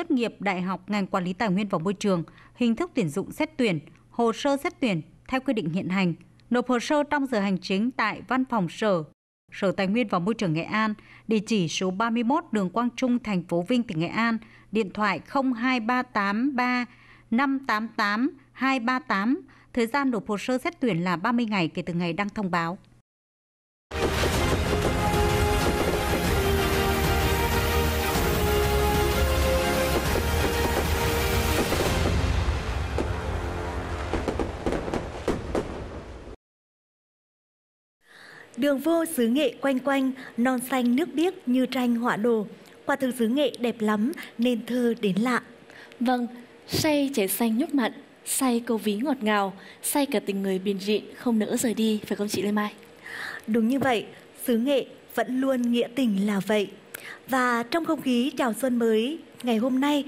tốt nghiệp Đại học ngành Quản lý Tài nguyên và Môi trường, hình thức tuyển dụng xét tuyển, hồ sơ xét tuyển theo quy định hiện hành, nộp hồ sơ trong giờ hành chính tại Văn phòng Sở, Sở Tài nguyên và Môi trường Nghệ An, địa chỉ số 31 đường Quang Trung, thành phố Vinh, tỉnh Nghệ An, điện thoại 02383 588 238. Thời gian nộp hồ sơ xét tuyển là 30 ngày kể từ ngày đăng thông báo. Đường vô xứ nghệ quanh quanh, non xanh nước biếc như tranh họa đồ. qua thực xứ nghệ đẹp lắm nên thơ đến lạ. Vâng, say trẻ xanh nhúc mặn, say câu ví ngọt ngào, say cả tình người biền dị không nỡ rời đi, phải không chị Lê Mai? Đúng như vậy, xứ nghệ vẫn luôn nghĩa tình là vậy. Và trong không khí chào xuân mới, ngày hôm nay